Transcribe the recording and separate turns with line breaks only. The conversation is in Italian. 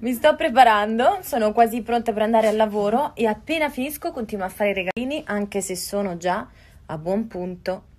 Mi sto preparando, sono quasi pronta per andare al lavoro e appena finisco continuo a fare i regalini anche se sono già a buon punto